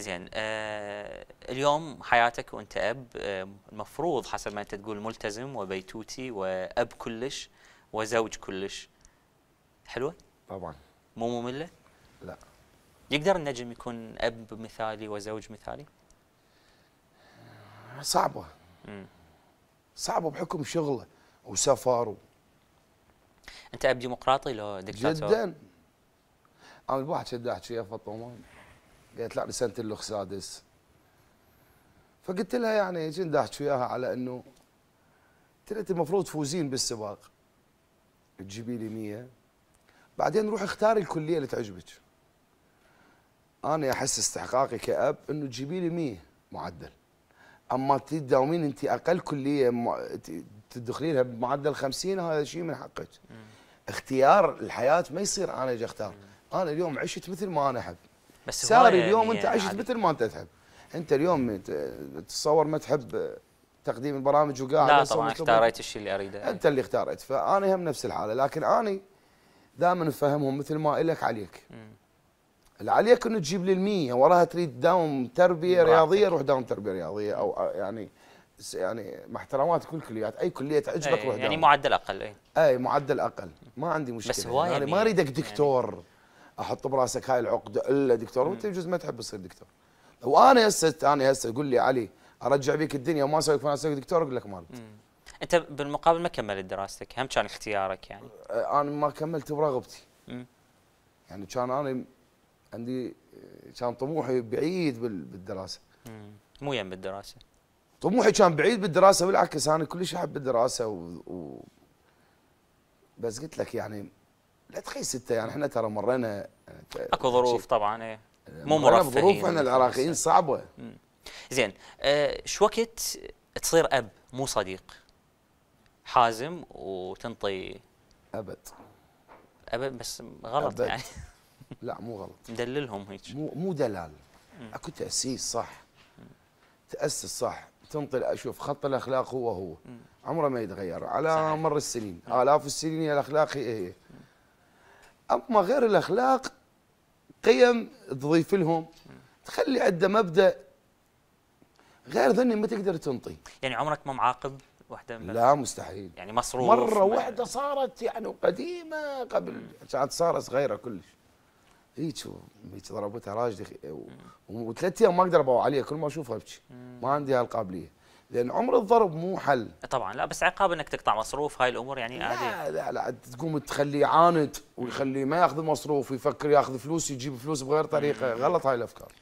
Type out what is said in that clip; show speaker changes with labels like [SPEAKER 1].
[SPEAKER 1] زين آه اليوم حياتك وانت اب آه المفروض حسب ما انت تقول ملتزم وبيتوتي واب كلش وزوج كلش حلوه طبعا مو ممله لا يقدر النجم يكون اب مثالي وزوج مثالي صعبه مم.
[SPEAKER 2] صعبه بحكم شغله وسفر و...
[SPEAKER 1] انت اب ديمقراطي لو دكتاتور جدا
[SPEAKER 2] انا الواحد شد احكي فطومان قالت لا لي الاخ سادس فقلت لها يعني هيك ندحت وياها على انه قلت لها انت المفروض تفوزين بالسباق تجيبي لي 100 بعدين روحي اختاري الكليه اللي تعجبك انا احس استحقاقي كاب انه تجيبي لي 100 معدل اما تداومين انت اقل كليه تدخلينها بمعدل 50 هذا شيء من حقك اختيار الحياه ما يصير انا اجي اختار انا اليوم عشت مثل ما انا احب بس ساري يعني اليوم يعني انت عشت مثل ما انت تحب انت اليوم تتصور ما تحب تقديم البرامج وقاعد لا طبعا اختاريت
[SPEAKER 1] الشيء اللي اريده انت
[SPEAKER 2] اللي اختاريت فاني هم نفس الحاله لكن اني دائما افهمهم مثل ما الك عليك اللي عليك انه تجيب لي المية وراها تريد داوم تربيه رياضيه روح داوم تربيه رياضيه او يعني يعني مع احترامات كل كليات اي كليه تعجبك إيه، روح يعني داوم يعني
[SPEAKER 1] معدل اقل اي
[SPEAKER 2] اي معدل اقل ما عندي مشكله بس هوايه يعني ما اريدك يعني دكتور يعني احط براسك هاي العقده الا دكتور وانت يجوز ما تحب تصير دكتور لو انا هسه انا هسه قول لي علي ارجع بيك الدنيا وما اسوي فانا اسوي دكتور اقول لك ما
[SPEAKER 1] انت بالمقابل ما كملت دراستك هم كان اختيارك يعني أه،
[SPEAKER 2] انا ما كملت برغبتي مم. يعني كان انا عندي كان طموحي بعيد بالدراسه
[SPEAKER 1] مم. مو يم الدراسه
[SPEAKER 2] طموحي كان بعيد بالدراسه بالعكس انا كلش احب الدراسه و... و... بس قلت لك يعني لا تخيل ستة يعني احنا ترى مرينا آه، اكو ظروف طبعا ايه مو مرفهين ظروف احنا العراقيين صعبه
[SPEAKER 1] زين أه شو وقت تصير اب مو صديق حازم وتنطي ابد ابد بس غلط أبد. يعني لا مو غلط مدللهم هيك مو مو دلال مم. اكو
[SPEAKER 2] تاسيس صح مم. تاسس صح تنطي اشوف خط الاخلاق هو هو مم. عمره ما يتغير على صحيح. مر السنين الاف السنين هي الاخلاق هي إيه، إيه. هي اما غير الاخلاق قيم تضيف لهم تخلي عنده مبدا غير ذني ما تقدر تنطي
[SPEAKER 1] يعني عمرك ما معاقب واحده من لا مستحيل يعني مصروف مره واحده صارت يعني قديمه قبل
[SPEAKER 2] كانت صارت صغيره كلش هيك هيك ضربتها راجلي وثلاث ايام ما اقدر ابوع عليها كل ما اشوفها ابكي ما عندي هالقابليه لان عمر الضرب مو حل
[SPEAKER 1] طبعا لا بس عقاب انك تقطع مصروف هاي الامور يعني عادي
[SPEAKER 2] لا لا لا تقوم تخليه عاند ويخليه ما ياخذ مصروف ويفكر ياخذ فلوس يجيب فلوس بغير طريقه غلط هاي الافكار